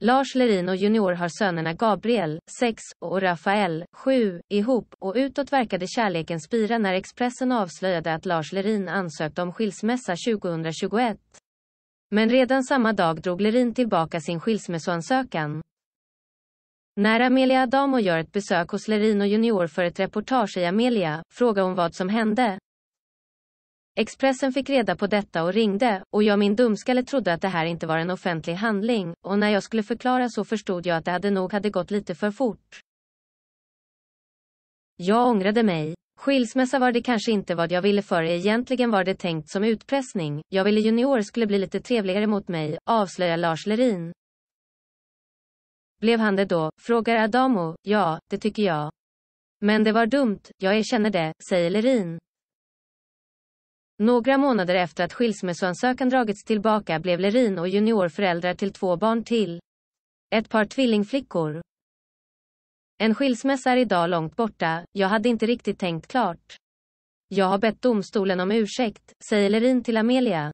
Lars Lerin och Junior har sönerna Gabriel, 6, och Rafael, 7, ihop och utåt verkade kärleken spira när Expressen avslöjade att Lars Lerin ansökte om skilsmässa 2021. Men redan samma dag drog Lerin tillbaka sin skilsmässoansökan. När Amelia Adamo gör ett besök hos Lerin och Junior för ett reportage i Amelia, frågar hon vad som hände. Expressen fick reda på detta och ringde, och jag min dumskalle trodde att det här inte var en offentlig handling, och när jag skulle förklara så förstod jag att det hade nog hade gått lite för fort. Jag ångrade mig. Skilsmässa var det kanske inte vad jag ville för egentligen var det tänkt som utpressning. Jag ville junior skulle bli lite trevligare mot mig, avslöjar Lars Lerin. Blev han det då? Frågar Adamo. Ja, det tycker jag. Men det var dumt, jag erkänner det, säger Lerin. Några månader efter att skilsmässoansökan dragits tillbaka blev Lerin och Junior föräldrar till två barn till. Ett par tvillingflickor. En skilsmässa är idag långt borta, jag hade inte riktigt tänkt klart. Jag har bett domstolen om ursäkt, säger Lerin till Amelia.